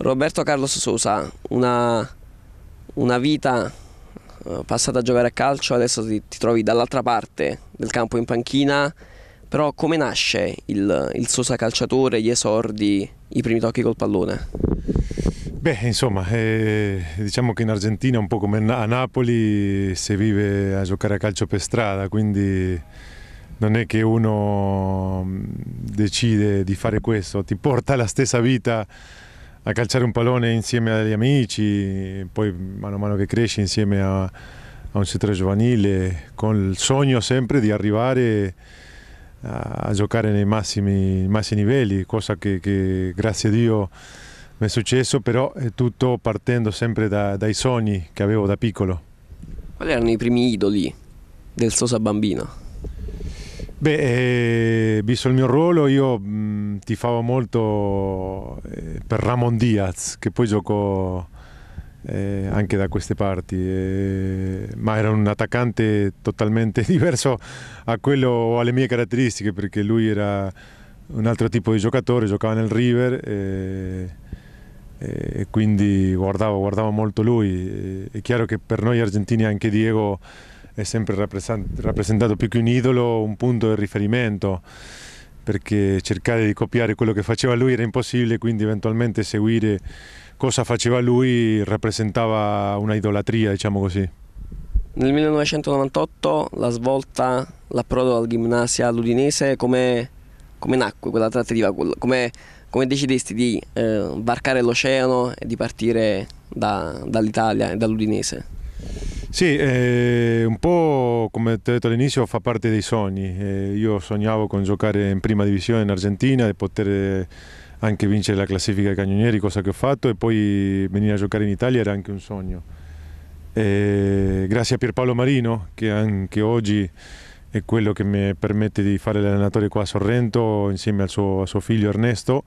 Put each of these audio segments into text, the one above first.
Roberto Carlos Sosa, una, una vita eh, passata a giocare a calcio, adesso ti, ti trovi dall'altra parte del campo in panchina, però come nasce il, il Sosa calciatore, gli esordi, i primi tocchi col pallone? Beh, insomma, eh, diciamo che in Argentina, un po' come a Napoli, si vive a giocare a calcio per strada, quindi non è che uno mm, decide di fare questo, ti porta la stessa vita a calciare un pallone insieme agli amici, poi mano a mano che cresce insieme a, a un centro giovanile, con il sogno sempre di arrivare a, a giocare nei massimi, massimi, livelli, cosa che, che grazie a Dio mi è successo, però è tutto partendo sempre da, dai sogni che avevo da piccolo. Quali erano i primi idoli del Sosa Bambino? Beh, eh, visto il mio ruolo, io mh, mm, tifavo molto eh, per Ramon Diaz, che poi giocò eh, anche da queste parti, eh, ma era un attaccante totalmente diverso a quello o alle mie caratteristiche, perché lui era un altro tipo di giocatore, giocava nel River eh, eh, e quindi guardavo, guardavo molto lui. È chiaro che per noi argentini anche Diego è sempre rappresentato più che un idolo, un punto di riferimento, perché cercare di copiare quello che faceva lui era impossibile, quindi eventualmente seguire cosa faceva lui rappresentava una idolatria, diciamo così. Nel 1998 la svolta, l'approdo al Gimnasia all'Udinese, come, come nacque quella trattativa? Come, come decidesti di eh, varcare l'oceano e di partire da, dall'Italia e dall'Udinese? Sì, eh, un po' come ti ho detto all'inizio fa parte dei sogni. Eh, io sognavo con giocare in prima divisione in Argentina e poter eh, anche vincere la classifica dei cagnonieri, cosa che ho fatto, e poi venire a giocare in Italia era anche un sogno. Eh, grazie a Pierpaolo Marino, che anche oggi è quello che mi permette di fare l'allenatore qua a Sorrento insieme al suo, suo figlio Ernesto.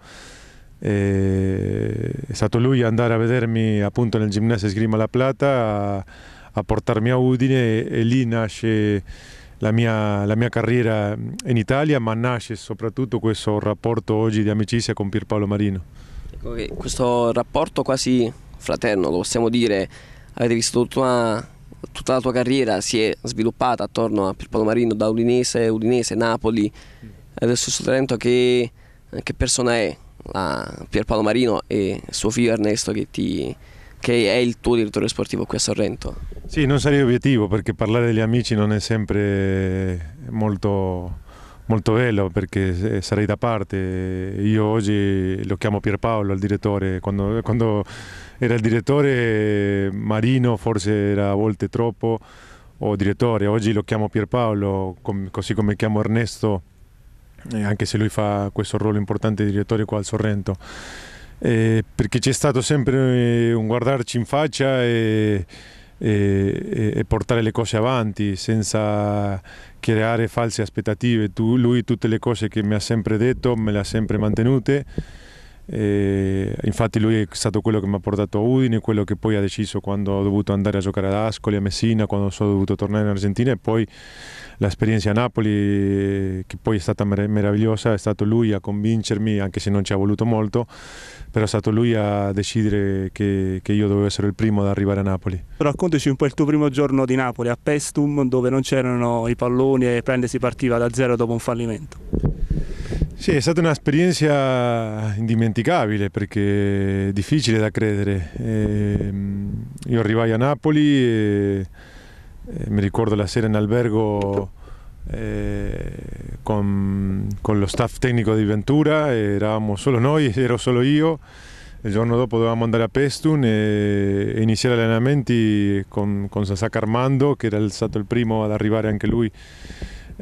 Eh, è stato lui andare a vedermi appunto nel ginnasio Sgrima La Plata. A, a portarmi a Udine e, e lì nasce la mia, la mia, carriera in Italia, ma nasce soprattutto questo rapporto oggi di amicizia con Pierpaolo Marino. Ecco questo rapporto quasi fraterno, lo possiamo dire, avete visto tutta, una, tutta la tua carriera si è sviluppata attorno a Pierpaolo Marino da Udinese, Udinese, Napoli, adesso su Trento che, che persona è Pierpaolo Marino e suo figlio Ernesto che ti, che è il tuo direttore sportivo qui a Sorrento. Sì, non sarei obiettivo perché parlare degli amici non è sempre molto, molto bello perché sarei da parte. Io oggi lo chiamo Pierpaolo, il direttore, quando, quando era il direttore Marino forse era a volte troppo o direttore, oggi lo chiamo Pierpaolo, così come chiamo Ernesto, anche se lui fa questo ruolo importante di direttore qua al Sorrento eh, perché c'è stato sempre eh, un guardarci in faccia e, e, e, portare le cose avanti senza creare false aspettative. Tu, lui tutte le cose che mi ha sempre detto me le ha sempre mantenute. E infatti lui è stato quello che mi ha portato a Udine, quello che poi ha deciso quando ho dovuto andare a giocare ad Ascoli, a Messina, quando sono dovuto tornare in Argentina e poi l'esperienza a Napoli, che poi è stata meravigliosa, è stato lui a convincermi, anche se non ci ha voluto molto, però è stato lui a decidere che, che io dovevo essere il primo ad arrivare a Napoli. Raccontaci un po' il tuo primo giorno di Napoli, a Pestum, dove non c'erano i palloni e prende si partiva da zero dopo un fallimento. Sì, è stata un'esperienza indimenticabile perché è difficile da credere. Ehm, io arrivai a Napoli e Eh, me recuerdo la sera en albergo eh, con, con, lo staff tecnico de Ventura, eh, Éramos solo noi, ero solo io, El giorno dopo dovevamo andare a Pestun e, iniciar iniziare allenamenti con, con Armando che era stato il primo ad arrivare anche lui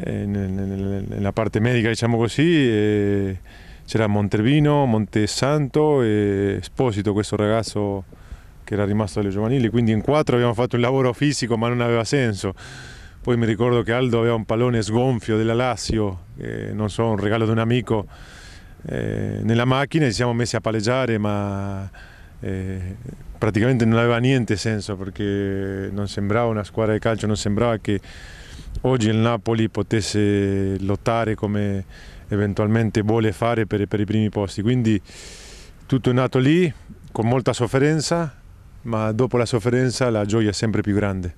nella parte medica diciamo così, e c'era Montervino, Montesanto e Esposito questo ragazzo che era rimasto alle giovanili, quindi in quattro abbiamo fatto un lavoro fisico ma non aveva senso. Poi mi ricordo che Aldo aveva un pallone sgonfio della Lazio, eh, non so, un regalo di un amico, eh, nella macchina ci siamo messi a palleggiare ma eh, praticamente non aveva niente senso perché non sembrava una squadra di calcio, non sembrava che oggi il Napoli potesse lottare come eventualmente vuole fare per, per i primi posti. Quindi tutto è nato lì, con molta sofferenza, ma dopo la sofferenza la gioia è sempre più grande.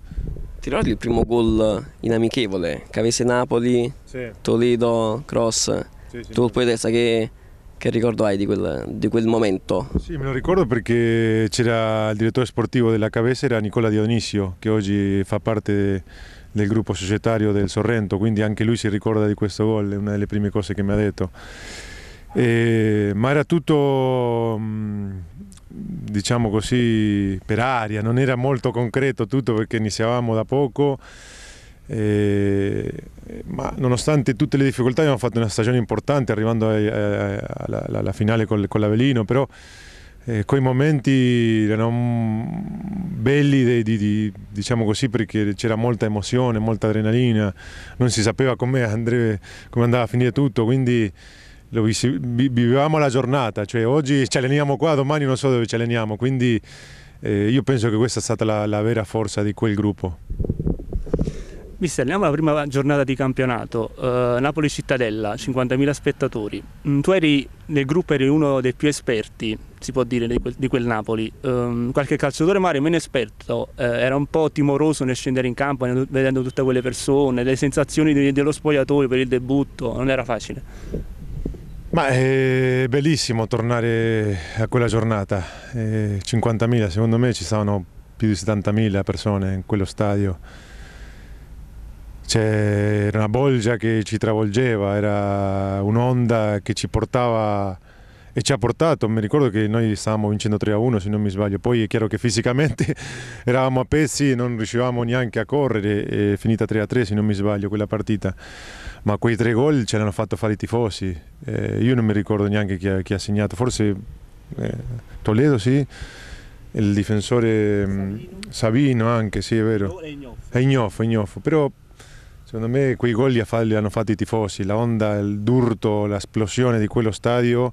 Ti ricordi il primo gol in amichevole? Cavese Napoli, sì. Toledo, Cross. Sì, sì, tu puoi testa che, che, ricordo hai di quel, di quel, momento? Sì, me lo ricordo perché c'era il direttore sportivo della Cavese, era Nicola Dionisio, che oggi fa parte del gruppo societario del Sorrento, quindi anche lui si ricorda di questo gol, è una delle prime cose che mi ha detto. E, ma era tutto mm, diciamo così, per aria, non era molto concreto tutto perché iniziavamo da poco. E, ma nonostante tutte le difficoltà abbiamo fatto una stagione importante arrivando a, a, alla, alla, finale col, con l'Avelino, però eh, quei momenti erano belli di, di, di, diciamo così, perché c'era molta emozione, molta adrenalina, non si sapeva come, andrebbe, come andava a finire tutto, quindi vivevamo la giornata, cioè oggi ci alleniamo qua, domani non so dove ci alleniamo, quindi eh, io penso che questa è stata la, la vera forza di quel gruppo. Mister, andiamo alla prima giornata di campionato, eh, Napoli Cittadella, 50.000 spettatori, mm, tu eri nel gruppo eri uno dei più esperti, si può dire, di quel, di quel Napoli, um, qualche calciatore magari meno esperto, eh, era un po' timoroso nel scendere in campo vedendo tutte quelle persone, le sensazioni dello spogliatoio per il debutto, non era facile. Ma è eh, bellissimo tornare a quella giornata, 50.000, eh, secondo me ci stavano più di 70.000 persone in quello stadio, c'era una bolgia che ci travolgeva, era un'onda che ci portava e ci ha portato, mi ricordo che noi stavamo vincendo 3-1 se non mi sbaglio, poi è chiaro che fisicamente eravamo a pezzi e non riuscivamo neanche a correre, è finita 3-3 se non mi sbaglio quella partita, ma quei tre gol ce l'hanno fatto fare i tifosi, eh, io non mi ricordo neanche chi ha, chi ha segnato, forse eh, Toledo sì, il difensore mm, Sabino, Sabino anche, sì è vero, è Ignoffo, è Ignoffo, però secondo me quei gol li hanno fatti i tifosi, la onda, il durto, l'esplosione di quello stadio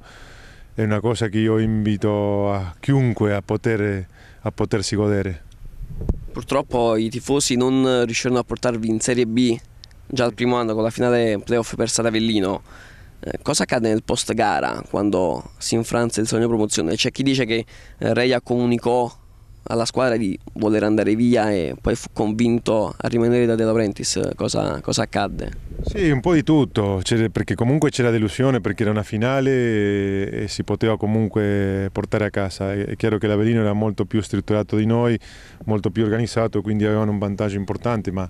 è una cosa che io invito a chiunque a, poter, a potersi godere. Purtroppo i tifosi non riuscirono a portarvi in Serie B già al primo anno con la finale playoff per Saravellino. Eh, cosa accade nel post gara quando si infranza il sogno promozione? C'è chi dice che eh, Reia comunicò alla squadra di voler andare via e poi fu convinto a rimanere da De Laurentiis, cosa, cosa accadde? Sì, un po' di tutto, perché comunque c'era delusione perché era una finale e si poteva comunque portare a casa. È chiaro che l'Avellino era molto più strutturato di noi, molto più organizzato, quindi avevano un vantaggio importante, ma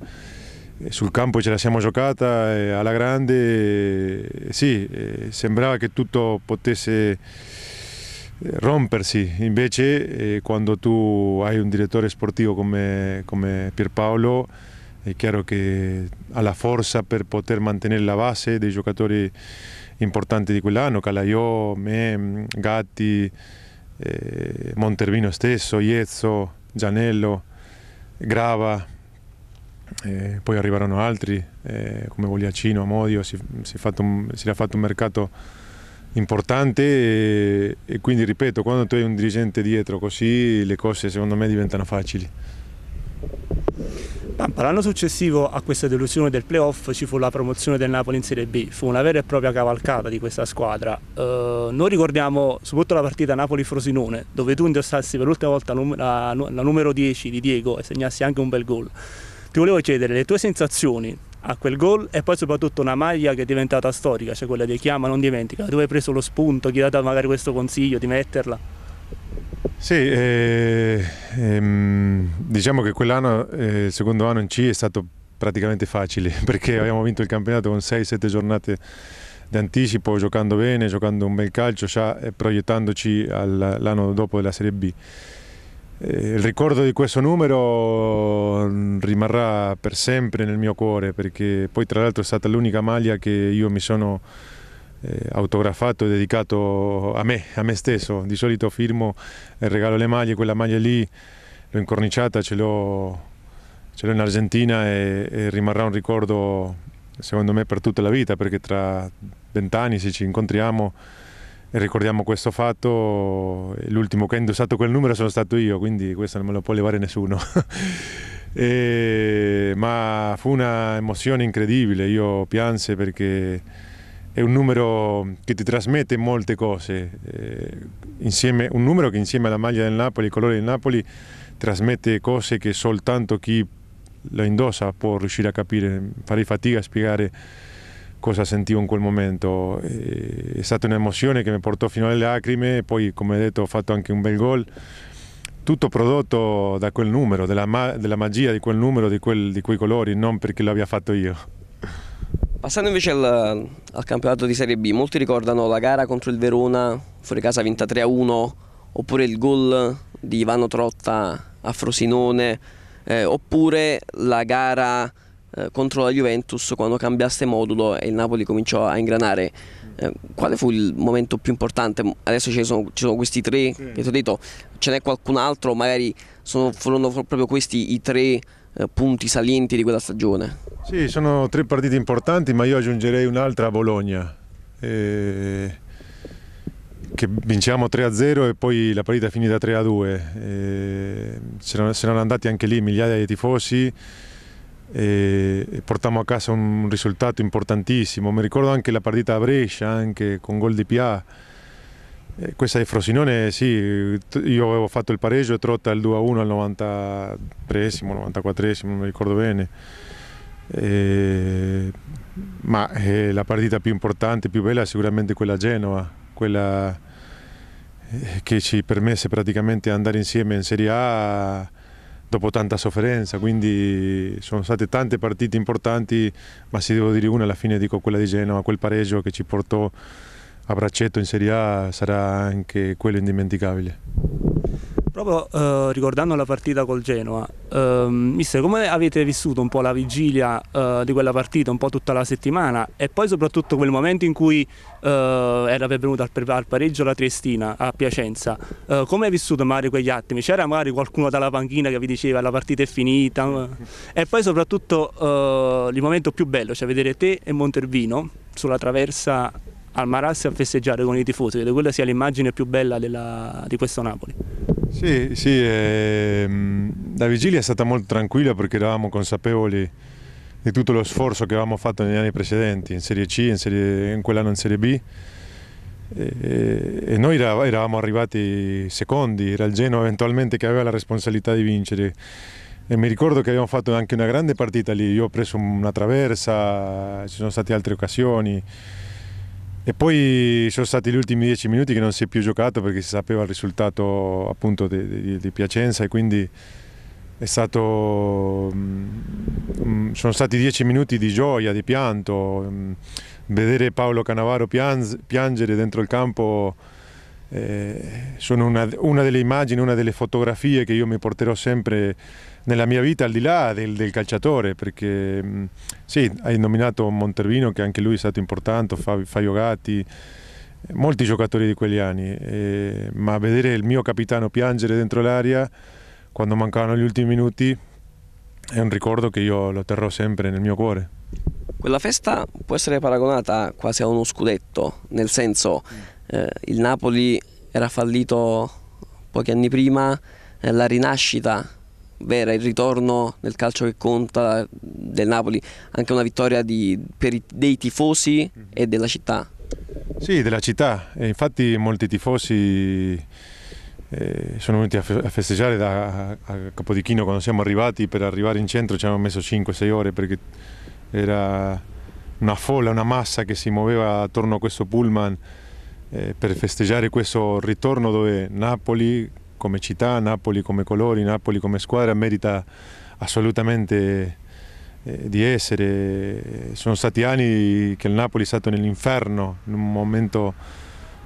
eh, sul campo ce la siamo giocata eh, alla grande, sì, eh, sembrava che tutto potesse rompersi. Invece eh, quando tu hai un direttore sportivo come, come, Pierpaolo è chiaro che ha la forza per poter mantenere la base dei giocatori importanti di quell'anno, Calaiò, me, Gatti, eh, Montervino stesso, Iezzo, Gianello, Grava, eh, poi arrivarono altri eh, come Vogliacino, Amodio, si, si, è fatto un, si era fatto un mercato importante e, e quindi ripeto, quando tu hai un dirigente dietro così le cose secondo me diventano facili. L'anno successivo a questa delusione del playoff ci fu la promozione del Napoli in Serie B, fu una vera e propria cavalcata di questa squadra. Eh, noi ricordiamo soprattutto la partita Napoli-Frosinone, dove tu indossassi per l'ultima volta la, la numero 10 di Diego e segnassi anche un bel gol. Ti volevo chiedere le tue sensazioni a quel gol e poi soprattutto una maglia che è diventata storica, cioè quella di chiama, non dimentica. dove hai preso lo spunto, chi ha dato magari questo consiglio di metterla? Sì, eh, ehm, diciamo che quell'anno, eh, il secondo anno in C, è stato praticamente facile perché abbiamo vinto il campionato con 6-7 giornate d'anticipo, giocando bene, giocando un bel calcio, già eh, proiettandoci all'anno dopo della Serie B. Eh, il ricordo di questo numero mm, rimarrà per sempre nel mio cuore perché poi tra l'altro è stata l'unica maglia che io mi sono eh, autografato e dedicato a me, a me stesso. Di solito firmo e regalo le maglie, quella maglia lì l'ho incorniciata, ce l'ho, in Argentina e, e rimarrà un ricordo secondo me per tutta la vita perché tra vent'anni se ci incontriamo ricordiamo questo fatto, l'ultimo che ha indossato quel numero sono stato io, quindi questo non me lo può levare nessuno. e, ma fu un'emozione incredibile, io pianse perché è un numero che ti trasmette molte cose, eh, insieme, un numero che insieme alla maglia del Napoli, il colore del Napoli, trasmette cose che soltanto chi lo indossa può riuscire a capire, farei fatica a spiegare cosa sentivo in quel momento. è stata un'emozione che mi portò fino alle lacrime, poi come detto ho fatto anche un bel gol, tutto prodotto da quel numero, dalla, ma della magia di quel numero, di, quel, di quei colori, non perché l'abbia fatto io. Passando invece al, al, campionato di Serie B, molti ricordano la gara contro il Verona, fuori casa vinta 3-1, oppure il gol di Ivano Trotta a Frosinone, eh, oppure la gara eh, contro la Juventus quando cambiaste modulo e il Napoli cominciò a ingranare. Eh, quale fu il momento più importante? Adesso ci sono, ci sono questi tre sì. che ti ho detto, ce n'è qualcun altro, magari sono, furono proprio questi i tre eh, punti salienti di quella stagione. Sì, sono tre partite importanti, ma io aggiungerei un'altra a Bologna. E... Che vinciamo 3-0 e poi la partita è finita 3-2. E... Se n'erano andati anche lì migliaia di tifosi e portammo a casa un risultato importantissimo. Mi ricordo anche la partita a Brescia, anche con gol di Pia. Questa di Frosinone, sì, io avevo fatto il pareggio e Trotta il 2-1 al 93 94 non mi ricordo bene. E... ma eh, la partita più importante, più bella è sicuramente quella a Genova, quella eh, che ci permise praticamente di andare insieme in Serie A dopo tanta sofferenza, quindi sono state tante partite importanti, ma se devo dire una alla fine dico quella di Genova, quel pareggio che ci portò a braccetto in Serie A sarà anche quello indimenticabile. Proprio eh, ricordando la partita col Genoa, ehm, mister, come avete vissuto un po' la vigilia eh, di quella partita, un po' tutta la settimana e poi soprattutto quel momento in cui eh, era pervenuta al, al, pareggio la Triestina a Piacenza, eh, come hai vissuto magari quegli attimi? C'era magari qualcuno dalla panchina che vi diceva la partita è finita e poi soprattutto eh, il momento più bello, cioè vedere te e Montervino sulla traversa al Marassi a festeggiare con i tifosi, credo quella sia l'immagine più bella della, di questo Napoli. Sì, sì ehm, la vigilia è stata molto tranquilla perché eravamo consapevoli di tutto lo sforzo che avevamo fatto negli anni precedenti, in Serie C, in, serie, in quell'anno in Serie B. E, e noi eravamo arrivati secondi, era il Genoa eventualmente che aveva la responsabilità di vincere. E mi ricordo che abbiamo fatto anche una grande partita lì, io ho preso una traversa, ci sono state altre occasioni. E poi sono stati gli ultimi dieci minuti che non si è più giocato perché si sapeva il risultato appunto di, di, di Piacenza e quindi stato, mm, mm, sono stati dieci minuti di gioia, di pianto. Mm, vedere Paolo Canavaro piangere dentro il campo eh, sono una, una delle immagini, una delle fotografie che io mi porterò sempre nella mia vita al di là del, del calciatore, perché mm, sì, hai nominato Montervino che anche lui è stato importante, Fabio Gatti, molti giocatori di quegli anni, eh, ma vedere il mio capitano piangere dentro l'aria quando mancavano gli ultimi minuti è un ricordo che io lo terrò sempre nel mio cuore. Quella festa può essere paragonata quasi a uno scudetto, nel senso eh, il Napoli era fallito pochi anni prima, eh, la rinascita vera, il ritorno nel calcio che conta del Napoli, anche una vittoria di, i, dei tifosi e della città. Sì, della città, e infatti molti tifosi eh, sono venuti a, fe- a festeggiare da, a, a Capodichino quando siamo arrivati, per arrivare in centro ci hanno messo 5-6 ore perché era una folla, una massa che si muoveva attorno a questo pullman eh, per festeggiare questo ritorno dove Napoli come città, Napoli come colori, Napoli come squadra merita assolutamente eh, di essere. Sono stati anni che il Napoli è stato nell'inferno, in un momento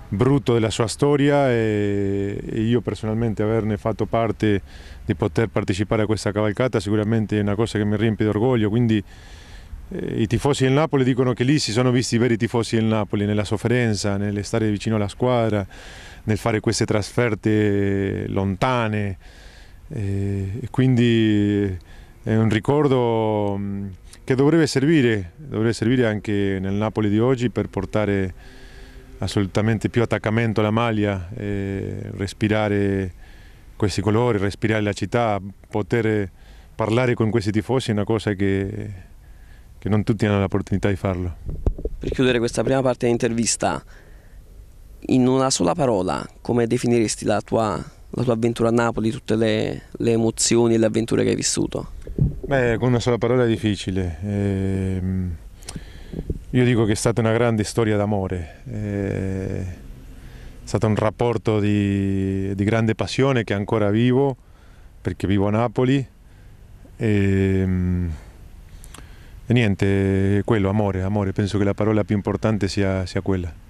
brutto della sua storia e, io personalmente averne fatto parte di poter partecipare a questa cavalcata sicuramente è una cosa che mi riempie d'orgoglio, quindi eh, i tifosi del Napoli dicono che lì si sono visti i veri tifosi del Napoli, nella sofferenza, nell'estare vicino alla squadra, nel fare queste trasferte lontane e quindi è un ricordo mm, che dovrebbe servire, dovrebbe servire anche nel Napoli di oggi per portare assolutamente più attaccamento alla maglia, respirare questi colori, respirare la città, poter parlare con questi tifosi è una cosa che, che non tutti hanno l'opportunità di farlo. Per chiudere questa prima parte di intervista, in una sola parola, come definiresti la tua, la tua avventura a Napoli, tutte le, le, emozioni e le avventure che hai vissuto? Beh, con una sola parola è difficile. Ehm, io dico che è stata una grande storia d'amore. Ehm, è stato un rapporto di, di, grande passione che ancora vivo, perché vivo a Napoli. Ehm, e niente, quello, amore, amore, penso che la parola più importante sia, sia quella.